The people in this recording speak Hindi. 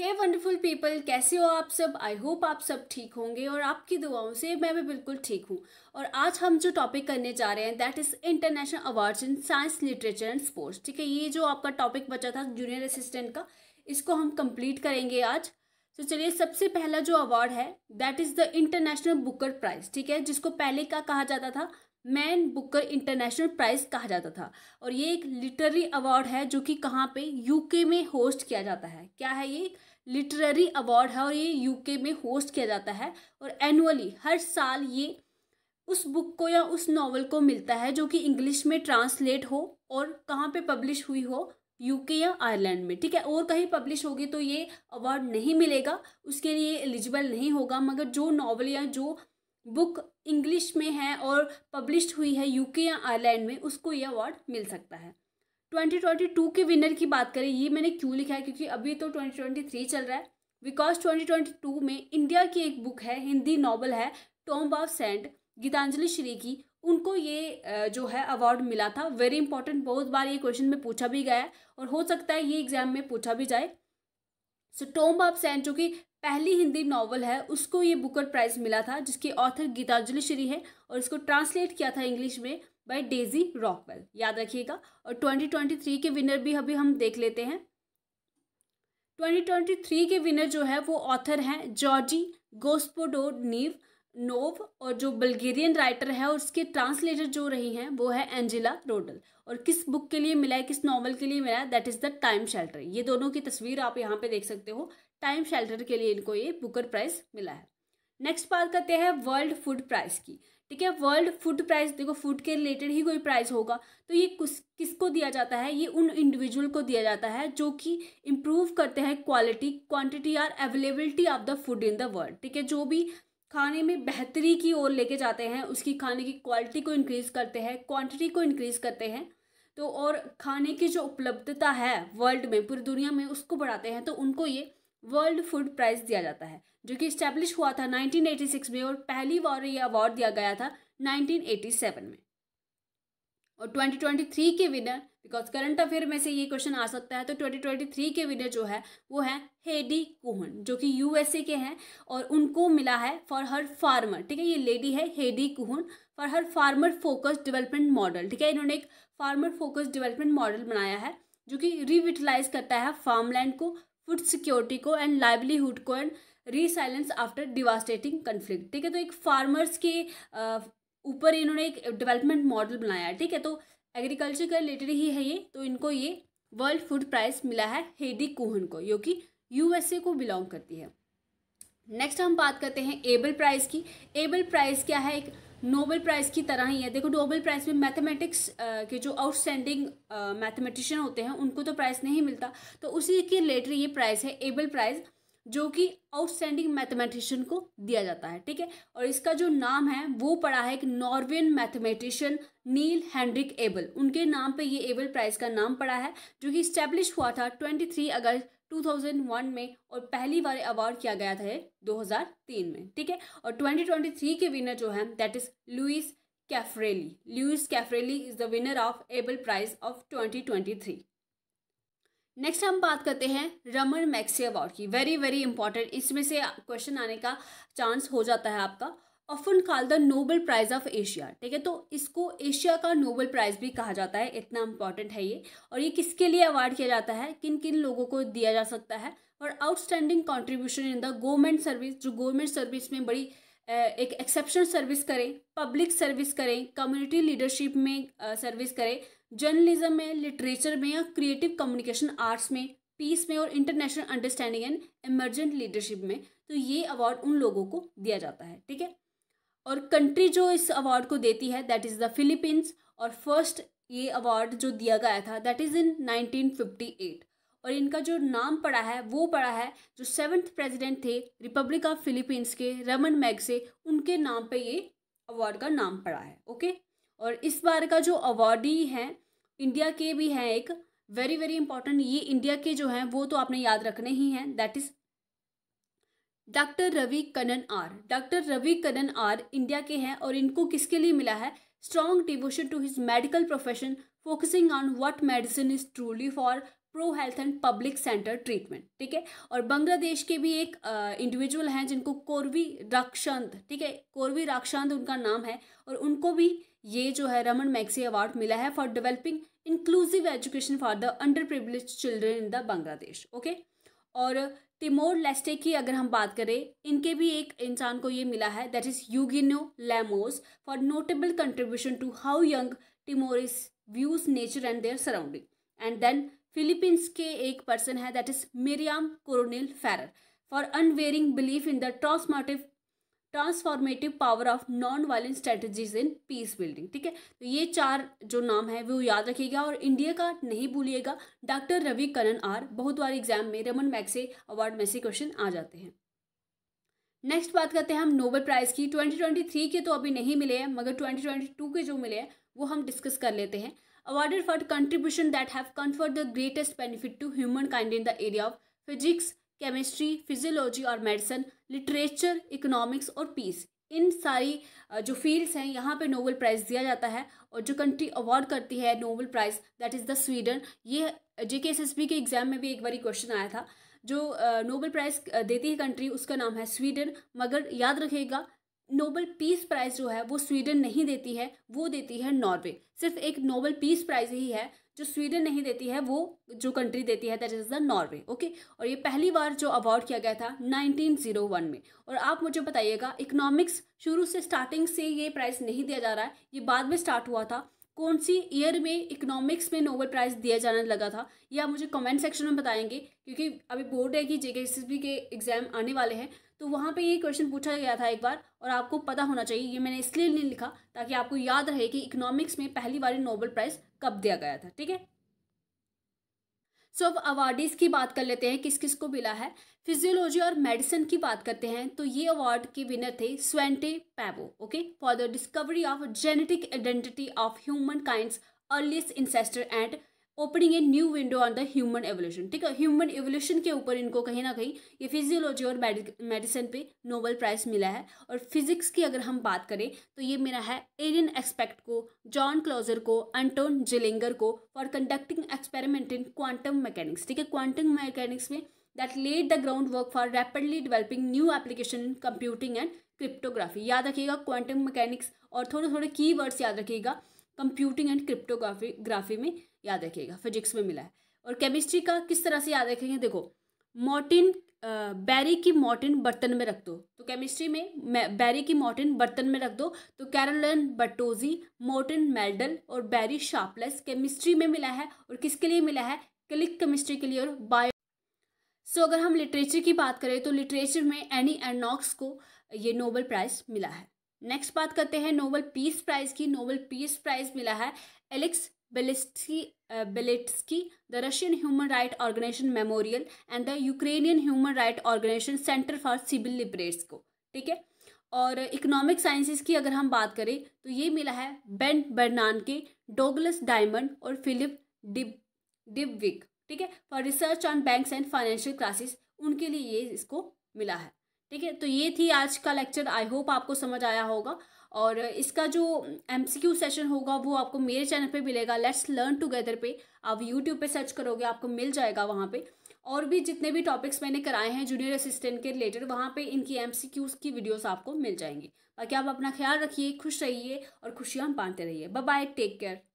हे वंडरफुल पीपल कैसे हो आप सब आई होप आप सब ठीक होंगे और आपकी दुआओं से मैं भी बिल्कुल ठीक हूँ और आज हम जो टॉपिक करने जा रहे हैं that is international awards in science literature and sports ठीक है ये जो आपका टॉपिक बचा था जूनियर असिस्टेंट का इसको हम कंप्लीट करेंगे आज तो चलिए सबसे पहला जो अवार्ड है that is the international Booker prize ठीक है जिसको पहले का कहा जाता था मैन बुकर इंटरनेशनल प्राइज़ कहा जाता था और ये एक लिटरेरी अवार्ड है जो कि कहाँ पे यूके में होस्ट किया जाता है क्या है ये लिटरेरी अवार्ड है और ये यूके में होस्ट किया जाता है और एनुअली हर साल ये उस बुक को या उस नावल को मिलता है जो कि इंग्लिश में ट्रांसलेट हो और कहाँ पे पब्लिश हुई हो यूके या आयरलैंड में ठीक है और कहीं पब्लिश होगी तो ये अवार्ड नहीं मिलेगा उसके लिए एलिजिबल नहीं होगा मगर जो नावल या जो बुक इंग्लिश में है और पब्लिश हुई है यूके या आयरलैंड में उसको ये अवार्ड मिल सकता है 2022 के विनर की बात करें ये मैंने क्यों लिखा है क्योंकि अभी तो 2023 चल रहा है बिकॉज 2022 में इंडिया की एक बुक है हिंदी नॉवल है tomb of sand Geetanjali Shree की उनको ये जो है अवार्ड मिला था वेरी इंपॉर्टेंट बहुत बार ये क्वेश्चन में पूछा भी गया है और हो सकता है ये एग्जाम में पूछा भी जाए सो टॉम ऑफ सेंट जो कि पहली हिंदी नॉवल है उसको ये बुकर प्राइज मिला था जिसके ऑथर गीतांजलि श्री है और इसको ट्रांसलेट किया था इंग्लिश में बाय डेजी रॉकवेल याद रखिएगा और 2023 के विनर भी अभी हम देख लेते हैं 2023 के विनर जो है वो ऑथर हैं जॉर्जी गोस्पोडो नीव नोव और जो बल्गेरियन राइटर है और उसके ट्रांसलेटर जो रही हैं वो है एंजेला रोडल और किस बुक के लिए मिला है किस नॉवल के लिए मिला है that is the time shelter ये दोनों की तस्वीर आप यहाँ पे देख सकते हो टाइम शेल्टर के लिए इनको ये बुकर प्राइज़ मिला है नेक्स्ट बात करते हैं वर्ल्ड फूड प्राइज़ की ठीक है वर्ल्ड फूड प्राइज देखो फूड के रिलेटेड ही कोई प्राइज होगा तो ये किस किसको दिया जाता है ये उन इंडिविजुअल को दिया जाता है जो कि इम्प्रूव करते हैं क्वालिटी क्वांटिटी और availability of the food in the world ठीक है जो भी खाने में बेहतरी की ओर लेके जाते हैं उसकी खाने की क्वालिटी को इंक्रीज़ करते हैं क्वांटिटी को इंक्रीज़ करते हैं तो और खाने की जो उपलब्धता है वर्ल्ड में पूरी दुनिया में उसको बढ़ाते हैं तो उनको ये वर्ल्ड फूड प्राइज दिया जाता है जो कि स्टैब्लिश हुआ था 1986 में और पहली बार ये अवार्ड दिया गया था 1987 में और 2023 के विनर बिकॉज करंट अफेयर में से ये क्वेश्चन आ सकता है तो 2023 के विनर जो है वो है हेडी कोहन जो कि यूएसए के हैं और उनको मिला है फॉर हर फार्मर ठीक है ये लेडी है Heidi Kuhn for her farmer focused development model ठीक है इन्होंने एक फार्मर फोकस्ड डेवलपमेंट मॉडल बनाया है जो कि रिविटलाइज करता है फार्मलैंड को फूड सिक्योरिटी को एंड लाइवलीहुड को and resilience after devastating conflict ठीक है तो एक फार्मर्स के ऊपर इन्होंने एक डेवलपमेंट मॉडल बनाया है ठीक है तो एग्रीकल्चर के रिलेटेड ही है ये तो इनको ये वर्ल्ड फूड प्राइज मिला है हेडी कोहन को जो कि यूएसए को बिलोंग करती है नेक्स्ट हम बात करते हैं एबल प्राइज की एबल प्राइज क्या है एक नोबेल प्राइज़ की तरह ही है देखो नोबेल प्राइज़ में मैथमेटिक्स के जो आउटस्टैंडिंग मैथमेटिशियन होते हैं उनको तो प्राइज़ नहीं मिलता तो उसी के रिलेटेड ये प्राइज़ है एबल प्राइज़ जो कि आउटस्टैंडिंग मैथमेटिशियन को दिया जाता है ठीक है और इसका जो नाम है वो पड़ा है एक Norwegian mathematician Niels Henrik Abel उनके नाम पे ये एबल प्राइज़ का नाम पड़ा है जो कि इस्टेब्लिश हुआ था ट्वेंटी थ्री अगस्त 2001 में और पहली बार अवार्ड किया गया था 2003 में ठीक है और 2023 के विनर जो है that is Luis Caffarelli Luis Caffarelli is the winner of Abel prize of 2023 next हम बात करते हैं रमन मैक्सी अवार्ड की वेरी वेरी इंपॉर्टेंट इसमें से क्वेश्चन आने का चांस हो जाता है आपका often call the Nobel prize of Asia ठीक है तो इसको एशिया का नोबल प्राइज भी कहा जाता है इतना इंपॉर्टेंट है ये और ये किसके लिए अवार्ड किया जाता है किन किन लोगों को दिया जा सकता है और outstanding contribution in the government service जो गवर्नमेंट सर्विस में बड़ी एक एक्सेप्शन सर्विस करें पब्लिक सर्विस करें कम्युनिटी लीडरशिप में सर्विस करें जर्नलिज्म में लिटरेचर में या क्रिएटिव कम्युनिकेशन आर्ट्स में पीस में और international understanding and emergent leadership में तो ये अवार्ड उन लोगों को दिया जाता है ठीक है और कंट्री जो इस अवार्ड को देती है दैट इज़ द फिलीपींस और फर्स्ट ये अवार्ड जो दिया गया था दैट इज़ इन 1958 और इनका जो नाम पड़ा है वो पड़ा है जो सेवन्थ प्रेसिडेंट थे रिपब्लिक ऑफ फिलीपींस के रमन मैग से उनके नाम पे ये अवार्ड का नाम पड़ा है ओके और इस बार का जो अवार्डी है इंडिया के भी हैं एक वेरी वेरी इंपॉर्टेंट ये इंडिया के जो हैं वो तो आपने याद रखने ही हैं that is doctor Ravi Kannan R doctor Ravi Kannan R India के हैं और इनको किसके लिए मिला है strong devotion to his medical profession focusing on what medicine is truly for pro health and public center treatment ठीक है और बांग्लादेश के भी एक इंडिविजुअल हैं जिनको कोरवी राक्षांत ठीक है कोरवी राक्षांत उनका नाम है और उनको भी ये जो है रमन मैक्सी अवार्ड मिला है for developing inclusive education for the under privilege children in the Bangladesh okay और तिमोर लेस्टे की अगर हम बात करें इनके भी एक इंसान को ये मिला है that is Eugenio Lemos for notable contribution to how young Timorese views nature and their surrounding and then Philippines के एक पर्सन है that is Miriam Coronel Ferrer for unwavering belief in the transmotive transformative power of non violent strategies in peace building ठीक है तो ये चार जो नाम है वो याद रखिएगा और इंडिया का नहीं भूलिएगा डॉक्टर रवि करण आर बहुत बार एग्जाम में रमन मैक्से अवार्ड में से क्वेश्चन आ जाते हैं नेक्स्ट बात करते हैं हम नोबेल प्राइज़ की 2023 के तो अभी नहीं मिले हैं मगर 2022 के जो मिले हैं वो हम डिस्कस कर लेते हैं contribution that have come for the greatest benefit to humankind in the area of physics chemistry physiology और मेडिसन लिटरेचर इकोनॉमिक्स और पीस इन सारी जो फील्ड्स हैं यहाँ पे नोबल प्राइज़ दिया जाता है और जो कंट्री अवार्ड करती है Nobel prize that is the Sweden ये J K S S B के एग्ज़ाम में भी एक बारी क्वेश्चन आया था जो नोबल प्राइज़ देती है कंट्री उसका नाम है स्वीडन मगर याद रखेगा नोबल पीस प्राइज़ जो है वो स्वीडन नहीं देती है वो देती है नॉर्वे सिर्फ एक नोबल पीस प्राइज़ ही है जो स्वीडन नहीं देती है वो जो कंट्री देती है that is the Norway okay और ये पहली बार जो अवार्ड किया गया था 1901 में और आप मुझे बताइएगा इकोनॉमिक्स शुरू से स्टार्टिंग से ये प्राइज़ नहीं दिया जा रहा है ये बाद में स्टार्ट हुआ था कौन सी ईयर में इकोनॉमिक्स में नोबल प्राइज़ दिया जाने लगा था ये आप मुझे कमेंट सेक्शन में बताएंगे क्योंकि अभी बोर्ड है कि जेके के एग्ज़ाम आने वाले हैं तो वहाँ पे ये क्वेश्चन पूछा गया था एक बार और आपको पता होना चाहिए ये मैंने इसलिए नहीं लिखा ताकि आपको याद रहे कि इकोनॉमिक्स में पहली बार नोबल प्राइज़ कब दिया गया था ठीक है सो अब अवार्डिस की बात कर लेते हैं किस किस को मिला है फिजियोलॉजी और मेडिसिन की बात करते हैं तो ये अवार्ड के विनर थे Svante Paabo okay for the discovery of genetic identity of humankind earliest ancestor and opening a new window on the human evolution ठीक है ह्यूमन एवोल्यूशन के ऊपर इनको कहीं ना कहीं ये फिजियोलॉजी और मेडिसिन पे नोबल प्राइज मिला है और फिजिक्स की अगर हम बात करें तो ये मेरा है एरियन एक्सपेक्ट को जॉन क्लोजर को एंटोन जिलिंगर को for conducting experiment in quantum mechanics ठीक है क्वांटम मैकेनिक्स में that led the ground work for rapidly developing new application in computing and cryptography याद रखिएगा क्वांटम मैकेनिक्स और थोड़े थोड़े की वर्ड्स याद रखिएगा कंप्यूटिंग एंड क्रिप्टोग्राफी ग्राफी में याद रखिएगा फिजिक्स में मिला है और केमिस्ट्री का किस तरह से याद रखेंगे देखो मॉर्टिन बैरी की मोटिन बर्तन में रख दो तो केमिस्ट्री में बैरी की मॉर्टिन बर्तन में रख दो तो कैरोलिन बटोजी मोर्टिन मेल्डल और बैरी शार्पलेस केमिस्ट्री में मिला है और किसके लिए मिला है क्लिक केमिस्ट्री के लिए और बायो सो so, अगर हम लिटरेचर की बात करें तो लिटरेचर में एनी नॉक्स को ये नोबल प्राइज़ मिला है नेक्स्ट बात करते हैं नोबल पीस प्राइज की नोबल पीस प्राइज मिला है Ales Bialiatski Bialiatski the Russian human right organisation memorial and the Ukrainian human right organisation centre for civil liberties को ठीक है और इकोनॉमिक साइंसिस की अगर हम बात करें तो ये मिला है बेन बर्नान के डोगलस डायमंड और फिलिप डिब डिबविक ठीक है for research on banks and financial crises उनके लिए ये इसको मिला है ठीक है तो ये थी आज का लेक्चर आई होप आपको समझ आया होगा और इसका जो एम सेशन होगा वो आपको मेरे चैनल पे मिलेगा लेट्स लर्न टुगेदर पे आप यूट्यूब पे सर्च करोगे आपको मिल जाएगा वहाँ पे और भी जितने भी टॉपिक्स मैंने कराए हैं जूनियर असिस्टेंट के रिलेटेड वहाँ पे इनकी एम की वीडियोस आपको मिल जाएंगी बाकी आप अपना ख्याल रखिए खुश रहिए और खुशियाँ बांटते रहिए बाय टेक केयर